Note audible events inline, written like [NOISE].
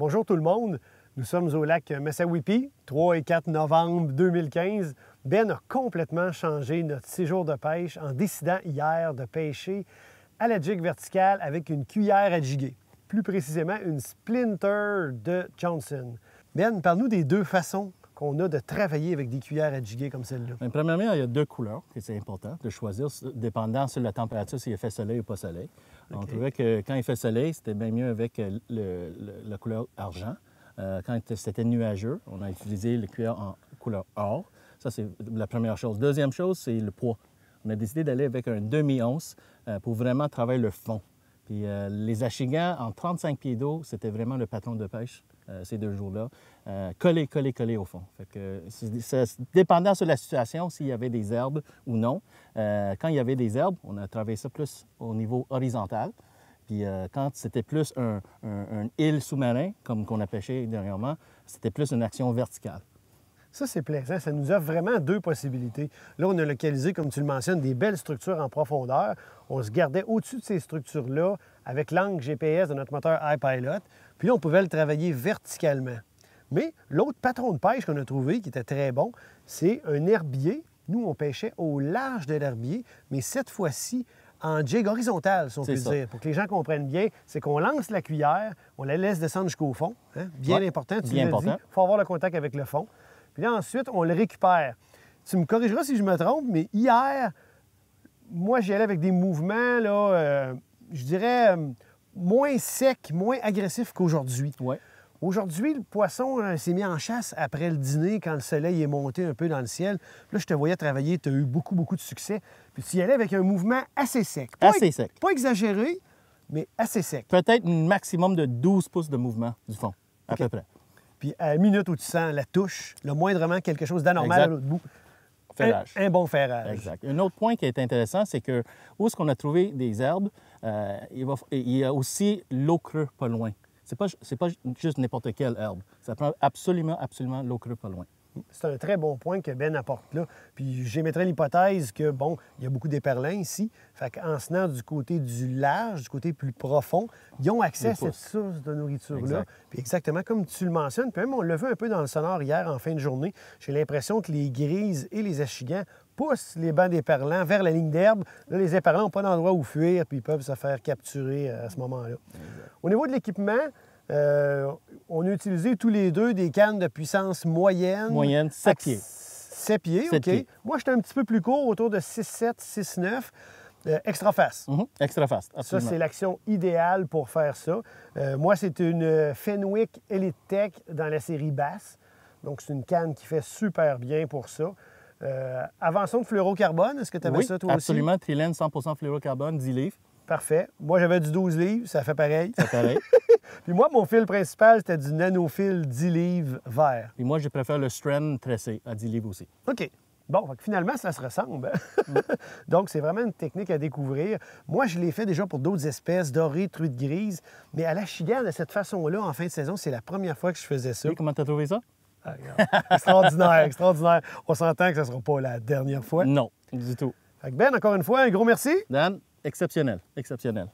Bonjour tout le monde. Nous sommes au lac Messawipi, 3 et 4 novembre 2015. Ben a complètement changé notre séjour de pêche en décidant hier de pêcher à la jig verticale avec une cuillère à jiguer, plus précisément une splinter de Johnson. Ben, parle-nous des deux façons qu'on a de travailler avec des cuillères à comme celle-là? premièrement, il y a deux couleurs, qui c'est important de choisir, dépendant sur la température, s'il fait soleil ou pas soleil. On trouvait que quand il fait soleil, c'était bien mieux avec euh, la couleur argent. Euh, quand c'était nuageux, on a utilisé le cuillère en couleur or. Ça, c'est la première chose. Deuxième chose, c'est le poids. On a décidé d'aller avec un demi-once euh, pour vraiment travailler le fond. Euh, les achigans, en 35 pieds d'eau, c'était vraiment le patron de pêche euh, ces deux jours-là. coller, euh, coller, au fond. Fait dépendant sur la situation, s'il y avait des herbes ou non. quand il y avait des herbes, on a travaillé ça plus au niveau horizontal. Puis quand c'était plus un, un île sous-marin, comme qu'on a pêché dernièrement, c'était plus une action verticale. Ça, c'est plaisant. Ça nous offre vraiment deux possibilités. Là, on a localisé, comme tu le mentionnes, des belles structures en profondeur. On se gardait au-dessus de ces structures-là avec l'angle GPS de notre moteur iPilot. Puis on pouvait le travailler verticalement. Mais l'autre patron de pêche qu'on a trouvé, qui était très bon, c'est un herbier. Nous, on pêchait au large de l'herbier, mais cette fois-ci, en jig horizontal, si on peut dire. Pour que les gens comprennent bien, c'est qu'on lance la cuillère, on la laisse descendre jusqu'au fond. Hein. Bien important, tu l'as dit. Il faut avoir le contact avec le fond. Et là, ensuite, on le récupère. Tu me corrigeras si je me trompe, mais hier, moi, j'y allais avec des mouvements, là, euh, je dirais, euh, moins secs, moins agressifs qu'aujourd'hui. Ouais. Aujourd'hui, le poisson euh, s'est mis en chasse après le dîner, quand le soleil est monté un peu dans le ciel. Là, je te voyais travailler, tu as eu beaucoup, beaucoup de succès. Puis tu y allais avec un mouvement assez sec. assez sec. Pas exagéré, mais assez sec. Peut-être un maximum de 12 pouces de mouvement du fond, à peu près. Puis à la minute où tu sens la touche, le moindrement quelque chose d'anormal à l'autre bout, un, bon ferrage. Exact. Un autre point qui est intéressant, c'est que où est-ce qu'on a trouvé des herbes, euh, il, y a aussi l'eau creux pas loin. C'est pas, pas juste n'importe quelle herbe. Ça prend absolument, absolument l'eau creux pas loin. C'est un très bon point que Ben apporte là. Puis j'émettrais l'hypothèse que, bon, il y a beaucoup d'éperlins ici. Fait qu'en ce du côté du large, du côté plus profond, ils ont accès à cette source de nourriture-là. Puis exactement comme tu le mentionnes, puis même on le veut un peu dans le sonore hier en fin de journée, j'ai l'impression que les grises et les achigans poussent les bancs d'éperlans vers la ligne d'herbe. Là, les éperlans n'ont pas d'endroit où fuir, puis ils peuvent se faire capturer euh, à ce moment-là. Au niveau de l'équipement, euh, on a utilisé tous les deux des cannes de puissance moyenne. Moyenne, 7 pieds. 7 pieds, OK. Moi, j'étais un petit peu plus court, autour de 6-7, 6-9. Euh, extra fast. Mhm. Extra fast. absolument. Ça, c'est l'action idéale pour faire ça. Euh, moi, c'est une Fenwick Elite Tech dans la série basse. Donc, c'est une canne qui fait super bien pour ça. Euh, avançons de fluorocarbone, est-ce que tu avais ça toi absolument. aussi? Absolument, trilène 100 fluorocarbone, 10 livres. Parfait. Moi, j'avais du 12 livres, ça fait pareil. C'est pareil. [LAUGHS] Puis moi, mon fil principal, c'était du nanofil 10 livres vert. Et moi, je préfère le Strand tressé à 10 livres aussi. OK. Bon, finalement, ça se ressemble. Hein? Mm. [LAUGHS] Donc, c'est vraiment une technique à découvrir. Moi, je l'ai fait déjà pour d'autres espèces, dorées, truites grises, mais à la chigane, de cette façon-là, en fin de saison, c'est la première fois que je faisais ça. Et comment t'as trouvé ça? Ah, [LAUGHS] extraordinaire, extraordinaire. On s'entend que ce ne sera pas la dernière fois. Non, du tout. ben, encore une fois, un gros merci. Dan, exceptionnel, exceptionnel.